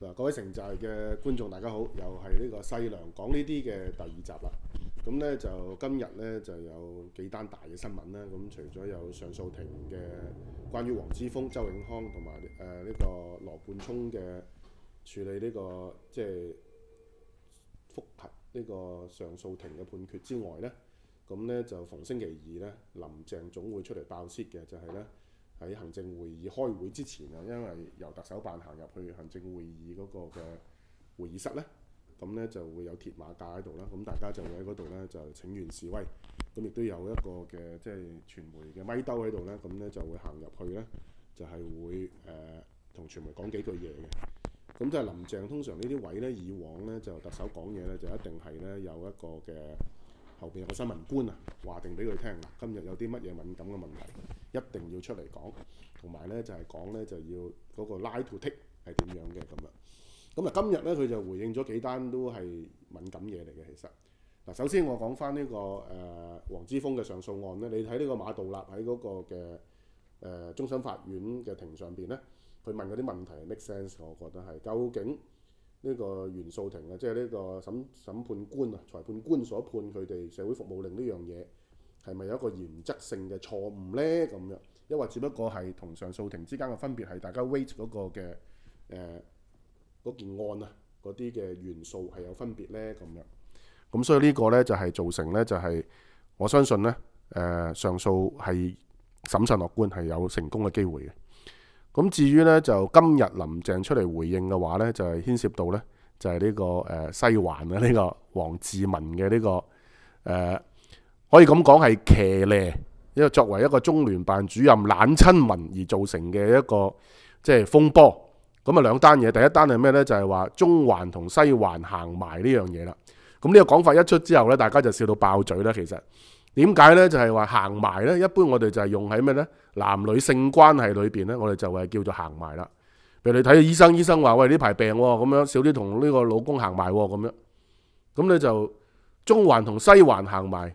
嗱，各位城寨嘅觀眾，大家好，又係呢個西良講呢啲嘅第二集啦。咁咧就今日咧就有幾單大嘅新聞啦。咁除咗有上訴庭嘅關於黃之峰、周永康同埋誒呢個羅冠聰嘅處理呢個即係複核呢個上訴庭嘅判決之外咧，咁咧就逢星期二咧林鄭總會出嚟爆息嘅，就係咧。喺行政會議開會之前啊，因為由特首辦行入去行政會議嗰個嘅會議室咧，咁咧就會有鐵馬架喺度啦，咁大家就喺嗰度咧就請願示威，咁亦都有一個嘅即係傳媒嘅咪兜喺度咧，咁咧就會行入去咧，就係會誒同傳媒講幾句嘢嘅。咁即係林鄭通常呢啲位咧，以往咧就特首講嘢咧就一定係咧有一個嘅後邊有個新聞官啊，話定俾佢聽嗱，今日有啲乜嘢敏感嘅問題。一定要出嚟講，同埋咧就係講咧就要嗰個 lie to take 係點樣嘅咁啊！咁啊今日咧佢就回應咗幾單都係敏感嘢嚟嘅，其實嗱，首先我講翻呢個誒黃之峰嘅上訴案咧，你睇呢個馬道立喺嗰個嘅誒中央法院嘅庭上邊咧，佢問嗰啲問題 make sense，我覺得係究竟呢個原素庭啊，即係呢個審審判官啊、裁判官所判佢哋社會服務令呢樣嘢。係咪有一個原則性嘅錯誤咧？咁樣，因為只不過係同上訴庭之間嘅分別係大家 w a t 嗰個嘅嗰件案啊，嗰啲嘅元素係有分別咧？咁樣，咁所以呢個咧就係造成咧就係我相信咧上訴係審慎樂觀，係有成功嘅機會嘅。咁至於咧就今日林鄭出嚟回應嘅話咧，就係牽涉到咧就係呢個西環啊呢個黃志文嘅呢個可以咁講係騎呢，因為作為一個中聯辦主任懶親民而造成嘅一個即係風波。咁啊兩單嘢，第一單係咩呢就係話中環同西環行埋呢樣嘢啦。咁呢個講法一出之後呢大家就笑到爆嘴啦。其實點解呢就係話行埋呢一般我哋就係用喺咩呢男女性關係裏面呢我哋就係叫做行埋啦。譬如你睇醫生，醫生話喂呢排病喎，咁樣少啲同呢個老公行埋喎，咁樣咁你就中環同西環行埋。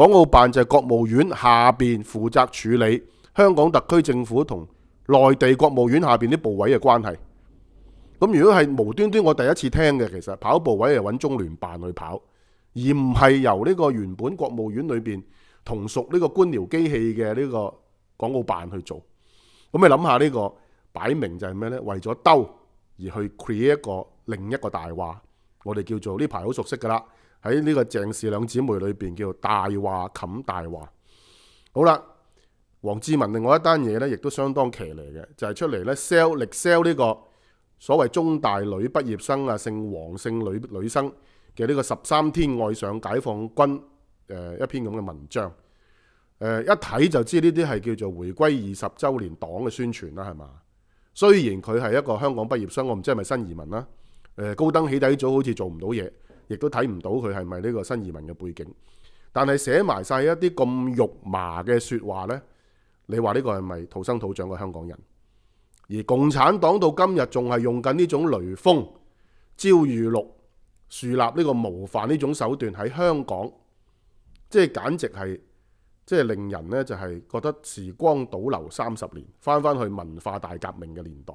港澳办就系国务院下边负责处理香港特区政府同内地国务院下边啲部委嘅关系。咁如果系无端端我第一次听嘅，其实跑部委系搵中联办去跑，而唔系由呢个原本国务院里边同属呢个官僚机器嘅呢个港澳办去做。咁你谂下呢个摆明就系咩呢？为咗兜而去 create 一个另一个大话。我哋叫做呢排好熟悉噶啦，喺呢個鄭氏兩姊妹裏面叫大話冚大話。好啦，黃志文另外一單嘢咧，亦都相當奇嚟嘅，就係出嚟咧 sell 力 sell 呢個所謂中大女畢業生啊，姓黃姓女女生嘅呢個十三天愛上解放軍一篇咁嘅文章。一睇就知呢啲係叫做回歸二十週年黨嘅宣傳啦，係嘛？雖然佢係一個香港畢業生，我唔知係咪新移民啦。高登起底組好似做唔到嘢，亦都睇唔到佢係咪呢個新移民嘅背景。但係寫埋晒一啲咁肉麻嘅說話呢你話呢個係咪土生土長嘅香港人？而共產黨到今日仲係用緊呢種雷锋焦裕錄樹立呢個模範呢種手段喺香港，即係簡直係即係令人呢就係覺得時光倒流三十年，翻翻去文化大革命嘅年代。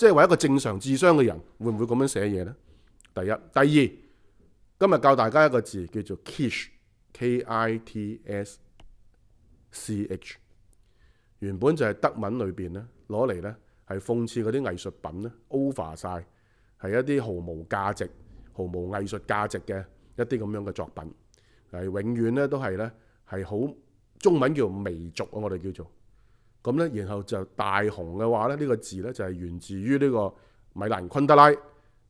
即係為一個正常智商嘅人，會唔會咁樣寫嘢咧？第一、第二，今日教大家一個字，叫做 k i s h k i t s c h 原本就係德文裏面咧，攞嚟咧係諷刺嗰啲藝術品咧，over 晒係一啲毫無價值、毫無藝術價值嘅一啲咁樣嘅作品，永遠咧都係咧係好中文叫微俗啊！我哋叫做。咁咧，然後就大紅嘅話咧，呢個字咧就係源自於呢個米蘭昆德拉呢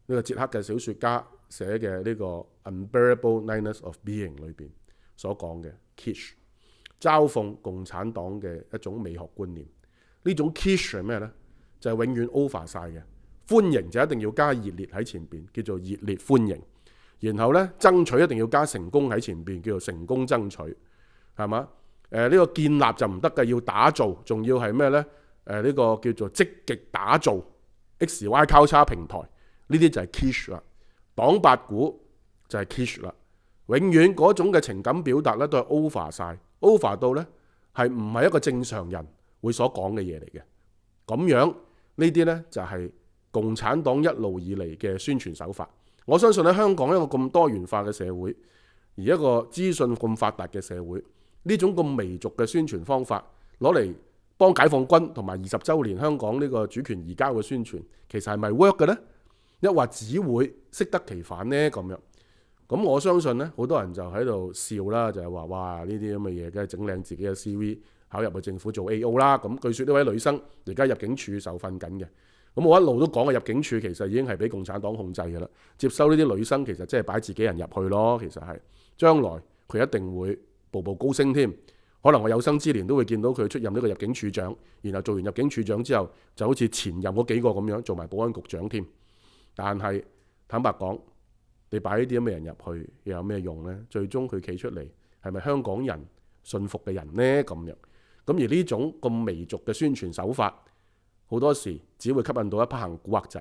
個捷克嘅小說家寫嘅呢個《Unbearable Niness of Being》裏邊所講嘅 kiss，嘲諷共產黨嘅一種美學觀念。呢種 kiss 係咩咧？就係永遠 over 晒嘅歡迎就一定要加熱烈喺前邊，叫做熱烈歡迎。然後咧，爭取一定要加成功喺前邊，叫做成功爭取，係嘛？誒呢個建立就唔得嘅，要打造，仲要係咩呢、誒呢個叫做積極打造 X Y 交叉平台呢啲就係 k i s h 啦，黨八股就係 k i s h 啦。永遠嗰種嘅情感表達咧都係 over 晒 o v e r 到呢係唔係一個正常人會所講嘅嘢嚟嘅。咁樣呢啲呢，就係共產黨一路以嚟嘅宣傳手法。我相信喺香港一個咁多元化嘅社會，而一個資訊咁發達嘅社會。呢種咁微俗嘅宣傳方法，攞嚟幫解放軍同埋二十週年香港呢個主權移交嘅宣傳，其實係咪 work 嘅呢？一或只會適得其反呢？咁樣。咁我相信呢好多人就喺度笑啦，就係話：哇，呢啲咁嘅嘢，梗係整靚自己嘅 CV，考入去政府做 AO 啦。咁據說呢位女生而家入境處受訓緊嘅。咁我一路都講嘅入境處其實已經係俾共產黨控制嘅啦。接收呢啲女生其實即係擺自己人入去咯。其實係將來佢一定會。步步高升添，可能我有生之年都會見到佢出任呢個入境處長，然後做完入境處長之後，就好似前任嗰幾個咁樣做埋保安局長添。但係坦白講，你擺呢啲咁嘅人入去，又有咩用呢？最終佢企出嚟係咪香港人信服嘅人呢？咁樣咁而呢種咁微俗嘅宣傳手法，好多時只會吸引到一班行古惑仔。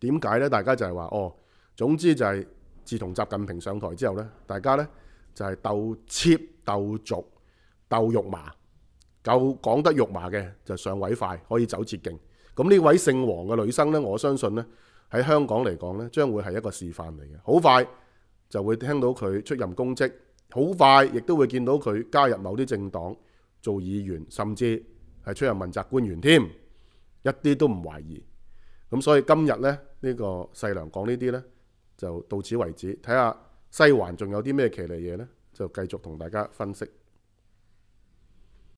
點解呢？大家就係話哦，總之就係自從習近平上台之後呢，大家呢。就係鬥切、鬥俗、鬥肉麻，夠講得肉麻嘅就上位快，可以走捷徑。咁呢位姓黃嘅女生呢我相信呢喺香港嚟講呢將會係一個示範嚟嘅。好快就會聽到佢出任公職，好快亦都會見到佢加入某啲政黨做議員，甚至係出任問責官員添，一啲都唔懷疑。咁所以今日呢呢個細娘講呢啲呢就到此為止。睇下。西環仲有啲咩奇麗嘢咧？就繼續同大家分析。